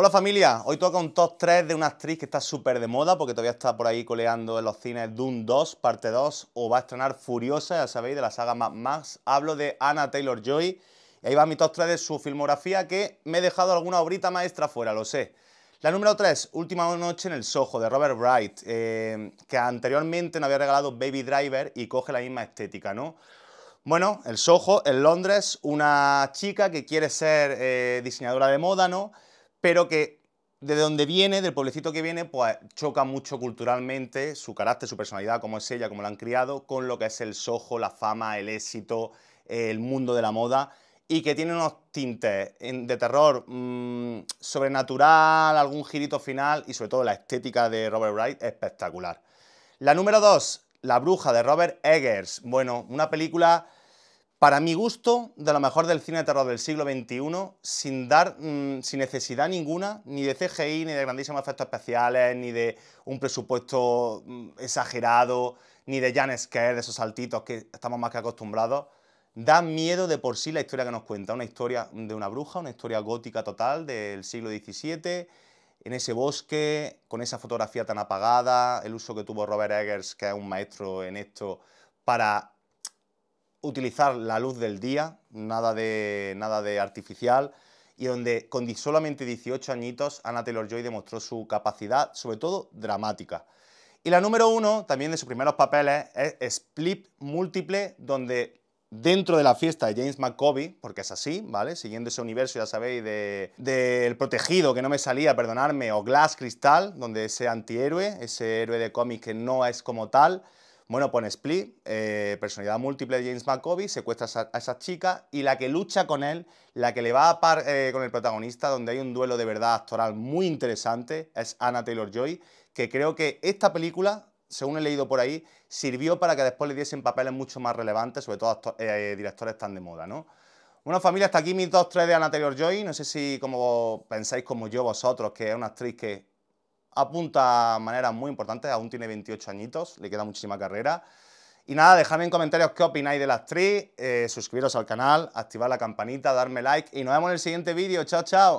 Hola familia, hoy toca un top 3 de una actriz que está súper de moda porque todavía está por ahí coleando en los cines Doom 2, parte 2 o va a estrenar Furiosa, ya sabéis, de la saga Mad Max. Hablo de Anna Taylor-Joy y ahí va mi top 3 de su filmografía que me he dejado alguna obrita maestra fuera, lo sé. La número 3, Última noche en el Soho, de Robert Wright, eh, que anteriormente nos había regalado Baby Driver y coge la misma estética, ¿no? Bueno, el Soho, en Londres, una chica que quiere ser eh, diseñadora de moda, ¿no? pero que de donde viene, del pueblecito que viene, pues choca mucho culturalmente su carácter, su personalidad, cómo es ella, cómo la han criado, con lo que es el sojo, la fama, el éxito, el mundo de la moda, y que tiene unos tintes de terror mm, sobrenatural, algún girito final, y sobre todo la estética de Robert Wright espectacular. La número 2, La bruja de Robert Eggers. Bueno, una película para mi gusto, de lo mejor del cine de terror del siglo XXI, sin dar, mm, sin necesidad ninguna, ni de CGI, ni de grandísimos efectos especiales, ni de un presupuesto mm, exagerado, ni de Jan Scare, de esos saltitos que estamos más que acostumbrados. Da miedo de por sí la historia que nos cuenta, una historia de una bruja, una historia gótica total del siglo XVII, en ese bosque, con esa fotografía tan apagada, el uso que tuvo Robert Eggers, que es un maestro en esto, para utilizar la luz del día, nada de, nada de artificial, y donde con solamente 18 añitos Anna Taylor-Joy demostró su capacidad, sobre todo dramática. Y la número uno, también de sus primeros papeles, es Split Múltiple, donde dentro de la fiesta de James McCovey, porque es así, ¿vale? Siguiendo ese universo, ya sabéis, del de, Protegido, que no me salía, perdonarme, o Glass Crystal, donde ese antihéroe, ese héroe de cómic que no es como tal, bueno, pone pues Split, eh, personalidad múltiple de James McCovey, secuestra a esas chicas y la que lucha con él, la que le va eh, con el protagonista, donde hay un duelo de verdad actoral muy interesante, es Anna Taylor Joy, que creo que esta película, según he leído por ahí, sirvió para que después le diesen papeles mucho más relevantes, sobre todo eh, directores tan de moda, ¿no? Bueno, familia, hasta aquí mis dos, tres de Anna Taylor Joy. No sé si como pensáis como yo vosotros, que es una actriz que apunta de manera muy importantes, aún tiene 28 añitos, le queda muchísima carrera. Y nada, dejadme en comentarios qué opináis de la actriz, eh, suscribiros al canal, activar la campanita, darme like y nos vemos en el siguiente vídeo. Chao, chao.